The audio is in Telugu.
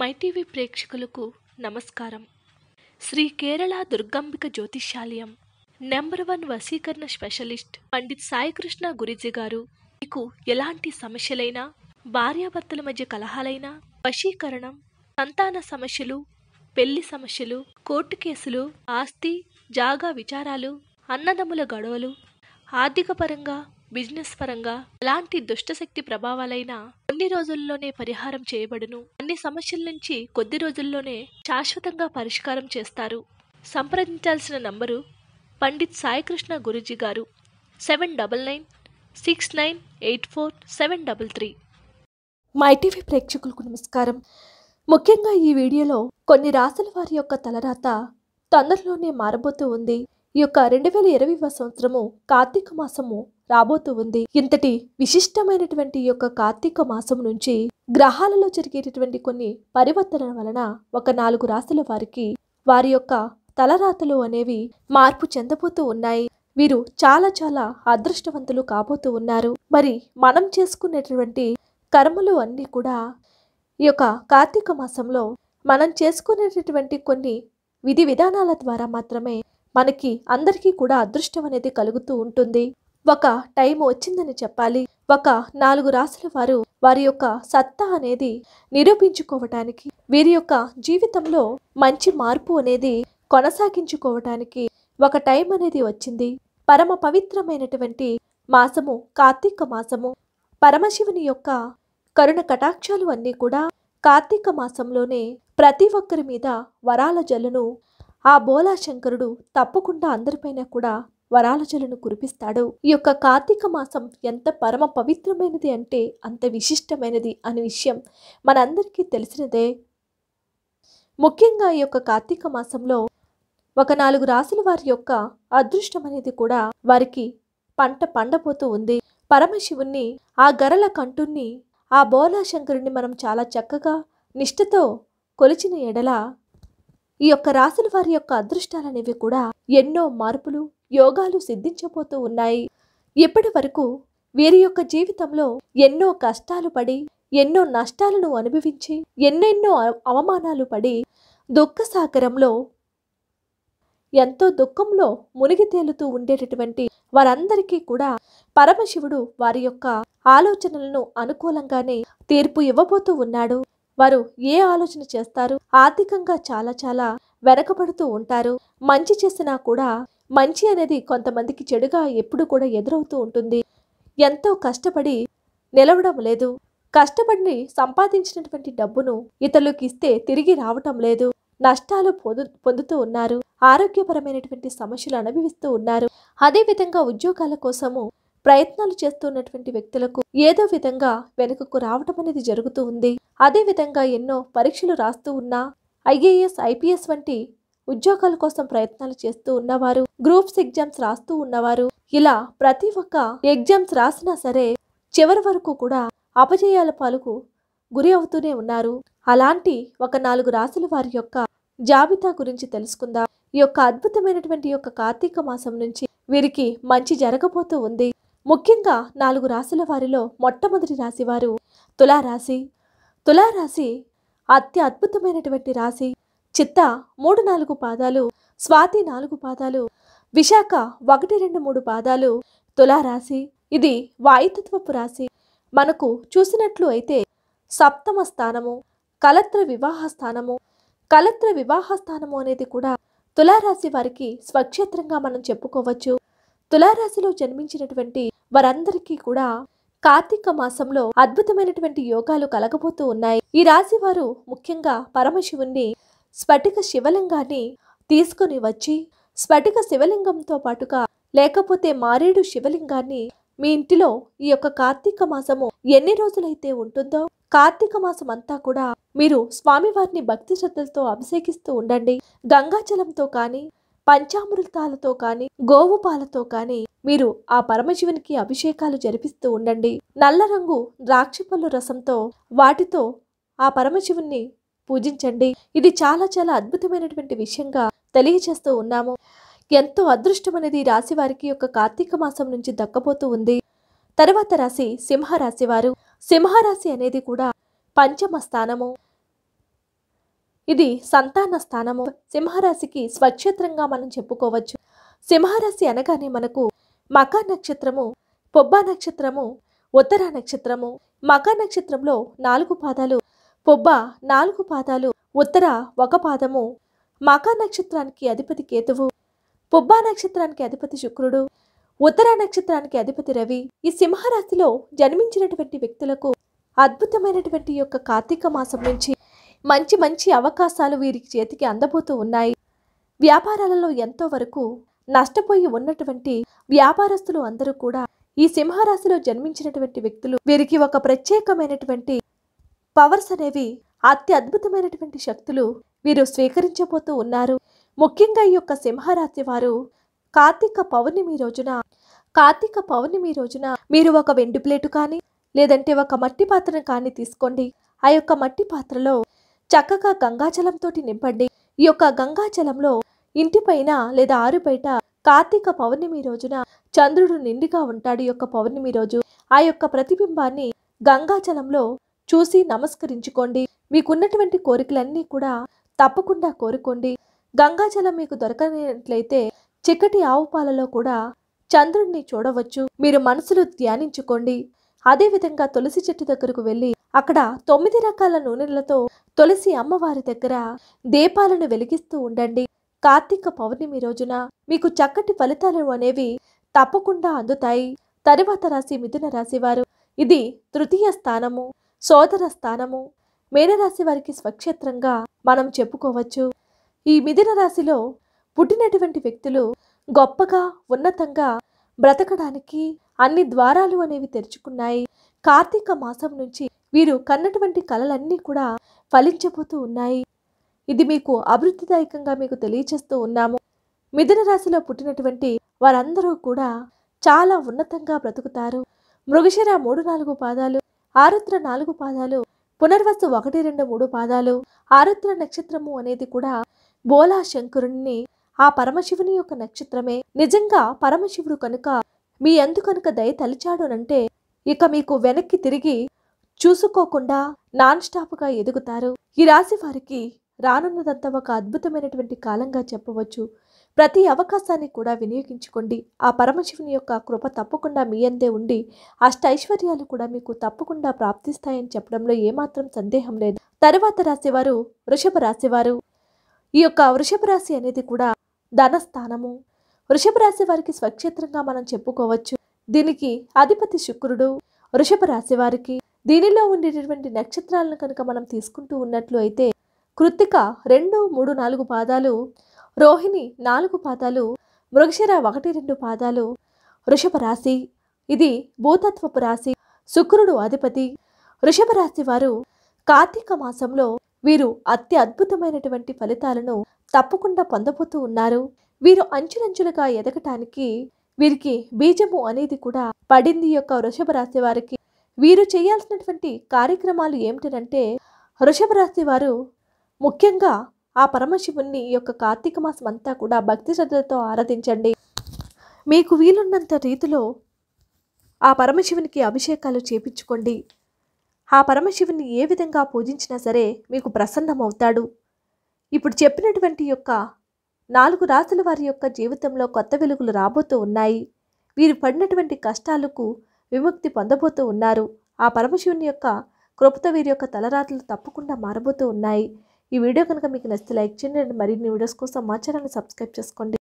మైటీవీ ప్రేక్షకులకు నమస్కారం శ్రీ కేరళ దుర్గాంబిక జ్యోతిష్యాలయం నెంబర్ వన్ వశీకరణ స్పెషలిస్ట్ పండిత్ సాయికృష్ణ గురిజీ గారు మీకు ఎలాంటి సమస్యలైనా భార్యాభర్తల మధ్య కలహాలైనా వశీకరణం సంతాన సమస్యలు పెళ్లి సమస్యలు కోర్టు కేసులు ఆస్తి జాగా విచారాలు అన్నదమ్ముల గొడవలు ఆర్థిక పరంగా బిజినెస్ పరంగా ఎలాంటి దుష్టశక్తి ప్రభావాలైనా కొన్ని రోజుల్లోనే పరిహారం చేయబడును అన్ని సమస్యల నుంచి కొద్ది రోజుల్లోనే శాశ్వతంగా పరిష్కారం చేస్తారు సంప్రదించాల్సిన నంబరు పండిత్ సాయికృష్ణ గురుజీ గారు seven double nine six nine eight four seven double three MyTV ప్రేక్షకులకు నమస్కారం ముఖ్యంగా ఈ వీడియోలో కొన్ని రాసుల వారి యొక్క తలరాత తొందరలోనే మారబోతూ ఉంది ఈ యొక్క రెండు వేల ఇరవై సంవత్సరము కార్తీక మాసము రాబోతూ ఉంది ఇంతటి విశిష్టమైనటువంటి యొక్క కార్తీక మాసం నుంచి గ్రహాలలో జరిగేటటువంటి కొన్ని పరివర్తన వలన ఒక నాలుగు రాశుల వారికి వారి యొక్క తలరాతలు అనేవి మార్పు చెందబోతూ ఉన్నాయి వీరు చాలా చాలా అదృష్టవంతులు కాబోతూ ఉన్నారు మరి మనం చేసుకునేటటువంటి కర్మలు అన్నీ కూడా ఈ యొక్క కార్తీక మాసంలో మనం చేసుకునేటటువంటి కొన్ని విధి విధానాల ద్వారా మాత్రమే మనకి అందరికీ కూడా అదృష్టం అనేది కలుగుతూ ఉంటుంది ఒక టైం వచ్చిందని చెప్పాలి ఒక నాలుగు రాసుల వారు వారి యొక్క సత్తా అనేది నిరూపించుకోవటానికి వీరి యొక్క జీవితంలో మంచి మార్పు అనేది కొనసాగించుకోవటానికి ఒక టైం అనేది వచ్చింది పరమ పవిత్రమైనటువంటి మాసము కార్తీక మాసము పరమశివుని యొక్క కరుణ కటాక్షాలు అన్నీ కూడా కార్తీక మాసంలోనే ప్రతి ఒక్కరి మీద వరాల జల్లును ఆ బోలాశంకరుడు తప్పకుండా అందరిపైన కూడా వరాలజలను కురిపిస్తాడు ఈ యొక్క కార్తీక మాసం ఎంత పరమ పవిత్రమైనది అంటే అంత విశిష్టమైనది అనే విషయం మనందరికీ తెలిసినదే ముఖ్యంగా ఈ యొక్క కార్తీక మాసంలో ఒక నాలుగు రాసుల వారి యొక్క అదృష్టం అనేది కూడా వారికి పంట పండబోతూ ఉంది పరమశివుణ్ణి ఆ గరల కంటుణ్ణి ఆ శంకరుణ్ణి మనం చాలా చక్కగా నిష్ఠతో కొలిచిన ఎడల ఈ యొక్క రాసుల వారి యొక్క అదృష్టాలనేవి కూడా ఎన్నో మార్పులు యోగాలు సిద్ధించబోతూ ఉన్నాయి ఇప్పటి వరకు వీరి యొక్క జీవితంలో ఎన్నో కష్టాలు పడి ఎన్నో నష్టాలను అనుభవించి ఎన్నెన్నో అవమానాలు పడి దుఃఖ సాగరంలో ఎంతో దుఃఖంలో మునిగి తేలుతూ ఉండేటటువంటి వారందరికీ కూడా పరమశివుడు వారి యొక్క ఆలోచనలను అనుకూలంగానే తీర్పు ఇవ్వబోతూ ఉన్నాడు వారు ఏ ఆలోచన చేస్తారు ఆర్థికంగా చాలా చాలా వెనకబడుతూ ఉంటారు మంచి చేసినా కూడా మంచి అనేది కొంతమందికి చెడుగా ఎప్పుడు కూడా ఎదురవుతూ ఉంటుంది ఎంతో కష్టపడి నిలవడం లేదు కష్టపడి సంపాదించినటువంటి డబ్బును ఇతరులకు ఇస్తే తిరిగి రావటం లేదు నష్టాలు పొందు పొందుతూ ఉన్నారు ఆరోగ్యపరమైనటువంటి సమస్యలు అనుభవిస్తూ ఉన్నారు అదేవిధంగా ఉద్యోగాల కోసము ప్రయత్నాలు చేస్తున్నటువంటి వ్యక్తులకు ఏదో విధంగా వెనుకకు రావటం అనేది జరుగుతూ ఉంది అదే విధంగా ఎన్నో పరీక్షలు రాస్తూ ఉన్నా ఐఏఎస్ ఐపీఎస్ వంటి ఉద్యోగాల కోసం ప్రయత్నాలు చేస్తూ ఉన్నవారు గ్రూప్స్ ఎగ్జామ్స్ రాస్తూ ఉన్నవారు ఇలా ప్రతి ఒక్క ఎగ్జామ్స్ రాసినా సరే చివరి వరకు కూడా అపజయాల పాలకు గురి అవుతూనే ఉన్నారు అలాంటి ఒక నాలుగు రాసుల వారి యొక్క జాబితా గురించి తెలుసుకుందాం ఈ యొక్క అద్భుతమైనటువంటి యొక్క కార్తీక మాసం నుంచి వీరికి మంచి జరగబోతూ ఉంది ముఖ్యంగా నాలుగు రాశుల వారిలో మొట్టమొదటి రాశివారు తులారాశి తులారాశి అత్య అద్భుతమైనటువంటి రాశి చిత్త మూడు నాలుగు పాదాలు స్వాతి నాలుగు పాదాలు విశాఖ ఒకటి రెండు మూడు పాదాలు తులారాశి ఇది వాయుతత్వపు రాశి మనకు చూసినట్లు అయితే సప్తమ స్థానము కలత్ర వివాహ స్థానము కలత్ర వివాహ స్థానము అనేది కూడా తులారాశి వారికి స్వక్షేత్రంగా మనం చెప్పుకోవచ్చు తులారాశిలో జన్మించినటువంటి వారందరికీ కూడా కార్తీక మాసంలో అద్భుతమైనటువంటి యోగాలు కలగబోతూ ఉన్నాయి ఈ రాశి వారు ముఖ్యంగా పరమశివుణ్ణి స్ఫటిక శివలింగాన్ని తీసుకుని వచ్చి స్ఫటిక శివలింగంతో పాటుగా లేకపోతే మారేడు శివలింగాన్ని మీ ఇంటిలో ఈ యొక్క కార్తీక మాసము ఎన్ని రోజులైతే ఉంటుందో కార్తీక మాసం అంతా కూడా మీరు స్వామివారిని భక్తి శ్రద్ధలతో అభిషేకిస్తూ ఉండండి గంగాజలంతో కానీ పంచామృతాలతో కానీ గోవు పాలతో కానీ మీరు ఆ పరమశివునికి అభిషేకాలు జరిపిస్తూ ఉండండి నల్ల రంగు ద్రాక్షపళ్ళు రసంతో వాటితో ఆ పరమశివుణ్ణి పూజించండి ఇది చాలా చాలా అద్భుతమైనటువంటి విషయంగా తెలియజేస్తూ ఉన్నాము ఎంతో అదృష్టం అనేది రాశి వారికి యొక్క కార్తీక మాసం నుంచి దక్కబోతూ ఉంది తర్వాత రాశి సింహరాశి వారు సింహరాశి అనేది కూడా పంచమ స్థానము ఇది సంతాన స్థానము సింహరాశికి స్వచ్ఛేత్రంగా మనం చెప్పుకోవచ్చు సింహరాశి అనగానే మనకు మకా నక్షత్రము పొబ్బా నక్షత్రము ఉత్తర నక్షత్రము మకా నక్షత్రంలో నాలుగు పాదాలు పొబ్బ నాలుగు పాదాలు ఉత్తర ఒక పాదము మకా నక్షత్రానికి అధిపతి కేతువు పొబ్బా నక్షత్రానికి అధిపతి శుక్రుడు ఉత్తర నక్షత్రానికి అధిపతి రవి ఈ సింహరాశిలో జన్మించినటువంటి వ్యక్తులకు అద్భుతమైనటువంటి యొక్క కార్తీక మాసం నుంచి మంచి మంచి అవకాశాలు వీరికి చేతికి అందబోతూ ఉన్నాయి వ్యాపారాలలో ఎంతో వరకు నష్టపోయి ఉన్నటువంటి వ్యాపారస్తులు అందరూ కూడా ఈ సింహరాశిలో జన్మించినటువంటి వ్యక్తులు వీరికి ఒక ప్రత్యేకమైనటువంటి పవర్స్ అనేవి అతి అద్భుతమైనటువంటి శక్తులు వీరు స్వీకరించబోతూ ఉన్నారు ముఖ్యంగా ఈ యొక్క సింహరాశి వారు కార్తీక పౌర్ణమి రోజున కార్తీక పౌర్ణమి రోజున మీరు ఒక వెండి ప్లేటు కానీ లేదంటే ఒక మట్టి పాత్రను కానీ తీసుకోండి ఆ యొక్క మట్టి పాత్రలో చక్కగా గంగాజలంతోటి నింపండి ఈ యొక్క గంగాజలంలో ఇంటిపైన లేదా ఆరుబయట కార్తీక పౌర్ణమి రోజున చంద్రుడు నిండుగా ఉంటాడు యొక్క పౌర్ణమి రోజు ఆ యొక్క ప్రతిబింబాన్ని గంగాజలంలో చూసి నమస్కరించుకోండి మీకున్నటువంటి కోరికలన్నీ కూడా తప్పకుండా కోరుకోండి గంగాజలం మీకు దొరకనట్లయితే చిక్కటి ఆవు పాలలో కూడా చంద్రుడిని చూడవచ్చు మీరు మనసులో ధ్యానించుకోండి అదేవిధంగా తులసి చెట్టు దగ్గరకు వెళ్ళి అక్కడ తొమ్మిది రకాల నూనెలతో తులసి అమ్మవారి దగ్గర దీపాలను వెలిగిస్తూ ఉండండి కార్తీక పౌర్ణమి రోజున మీకు చక్కటి ఫలితాలు అనేవి తప్పకుండా అందుతాయి తరువాత రాశి మిథున రాశివారు ఇది తృతీయ స్థానము సోదర స్థానము మీనరాశి వారికి స్వక్షేత్రంగా మనం చెప్పుకోవచ్చు ఈ మిథున రాశిలో పుట్టినటువంటి వ్యక్తులు గొప్పగా ఉన్నతంగా బ్రతకడానికి అన్ని ద్వారాలు అనేవి తెరుచుకున్నాయి కార్తీక మాసం నుంచి వీరు కన్నటువంటి కళలన్నీ కూడా ఫలించబోతూ ఉన్నాయి ఇది మీకు అభివృద్ధిదాయకంగా మీకు తెలియచేస్తూ ఉన్నాము మిథున రాశిలో పుట్టినటువంటి వారందరూ కూడా చాలా ఉన్నతంగా బ్రతుకుతారు మృగశిర మూడు నాలుగు పాదాలు ఆరుద్ర నాలుగు పాదాలు పునర్వసు ఒకటి రెండు మూడు పాదాలు ఆరుద్ర నక్షత్రము అనేది కూడా బోలా శంకరుణ్ణి ఆ పరమశివుని యొక్క నక్షత్రమే నిజంగా పరమశివుడు కనుక మీ అందు కనుక దయ తలిచాడునంటే ఇక మీకు వెనక్కి తిరిగి చూసుకోకుండా నాన్ గా ఎదుగుతారు ఈ రాశి వారికి రానున్నదంతా ఒక అద్భుతమైనటువంటి కాలంగా చెప్పవచ్చు ప్రతి అవకాశాన్ని కూడా వినియోగించుకోండి ఆ పరమశివుని యొక్క కృప తప్పకుండా మీ అందే ఉండి ఐశ్వర్యాలు కూడా మీకు తప్పకుండా ప్రాప్తిస్తాయని చెప్పడంలో ఏమాత్రం సందేహం లేదు తరువాత రాసేవారు వృషభ రాశివారు ఈ యొక్క వృషభ రాశి అనేది కూడా ధనస్థానము వృషభ రాశి వారికి స్వక్షేత్రంగా మనం చెప్పుకోవచ్చు దీనికి అధిపతి శుక్రుడు వృషభ రాశి వారికి దీనిలో ఉండేటటువంటి నక్షత్రాలను కనుక మనం తీసుకుంటూ ఉన్నట్లు అయితే కృత్తిక రెండు మూడు నాలుగు పాదాలు రోహిణి నాలుగు పాదాలు మృగశిర ఒకటి రెండు పాదాలు వృషభ రాశి ఇది భూతత్వపు రాశి శుక్రుడు అధిపతి వృషభ రాశి వారు కార్తీక మాసంలో వీరు అతి అద్భుతమైనటువంటి ఫలితాలను తప్పకుండా పొందబోతూ ఉన్నారు వీరు అంచులంచులుగా ఎదగటానికి వీరికి బీజము అనేది కూడా పడింది యొక్క వృషభ రాశి వారికి వీరు చేయాల్సినటువంటి కార్యక్రమాలు ఏమిటంటే వృషభ రాశి వారు ముఖ్యంగా ఆ పరమశివుణ్ణి యొక్క కార్తీక మాసం అంతా కూడా భక్తి శ్రద్ధలతో ఆరాధించండి మీకు వీలున్నంత రీతిలో ఆ పరమశివునికి అభిషేకాలు చేపించుకోండి ఆ పరమశివుని ఏ విధంగా పూజించినా సరే మీకు ప్రసన్నమవుతాడు ఇప్పుడు చెప్పినటువంటి యొక్క నాలుగు రాసుల వారి యొక్క జీవితంలో కొత్త వెలుగులు రాబోతూ ఉన్నాయి వీరు పడినటువంటి కష్టాలకు విముక్తి పొందబోతూ ఉన్నారు ఆ పరమశివుని యొక్క కృపత వీరి యొక్క తలరాతలు తప్పకుండా మారబోతూ ఉన్నాయి ఈ వీడియో కనుక మీకు నచ్చితే లైక్ చేయండి మరిన్ని వీడియోస్ కోసం మా ఛానల్ని సబ్స్క్రైబ్ చేసుకోండి